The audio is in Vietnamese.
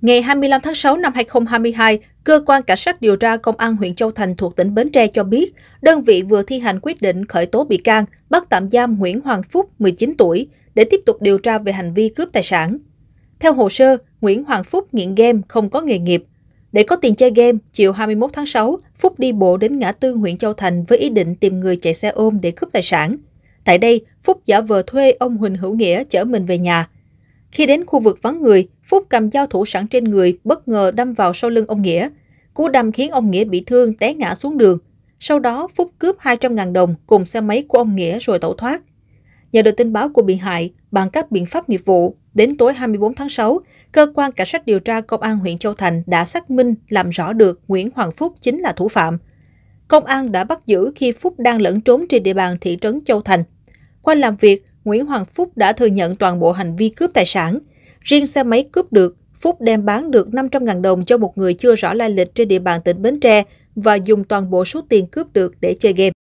Ngày 25 tháng 6 năm 2022, Cơ quan Cảnh sát điều tra Công an huyện Châu Thành thuộc tỉnh Bến Tre cho biết, đơn vị vừa thi hành quyết định khởi tố bị can, bắt tạm giam Nguyễn Hoàng Phúc, 19 tuổi, để tiếp tục điều tra về hành vi cướp tài sản. Theo hồ sơ, Nguyễn Hoàng Phúc nghiện game, không có nghề nghiệp. Để có tiền chơi game, chiều 21 tháng 6, Phúc đi bộ đến ngã tư huyện Châu Thành với ý định tìm người chạy xe ôm để cướp tài sản. Tại đây, Phúc giả vờ thuê ông Huỳnh Hữu Nghĩa chở mình về nhà – khi đến khu vực vắng người, Phúc cầm dao thủ sẵn trên người bất ngờ đâm vào sau lưng ông Nghĩa. Cú đâm khiến ông Nghĩa bị thương té ngã xuống đường. Sau đó, Phúc cướp 200.000 đồng cùng xe máy của ông Nghĩa rồi tẩu thoát. Nhờ được tin báo của bị hại, bằng các biện pháp nghiệp vụ, đến tối 24 tháng 6, cơ quan cảnh sát điều tra công an huyện Châu Thành đã xác minh làm rõ được Nguyễn Hoàng Phúc chính là thủ phạm. Công an đã bắt giữ khi Phúc đang lẫn trốn trên địa bàn thị trấn Châu Thành. Qua làm việc, Nguyễn Hoàng Phúc đã thừa nhận toàn bộ hành vi cướp tài sản. Riêng xe máy cướp được, Phúc đem bán được 500.000 đồng cho một người chưa rõ lai lịch trên địa bàn tỉnh Bến Tre và dùng toàn bộ số tiền cướp được để chơi game.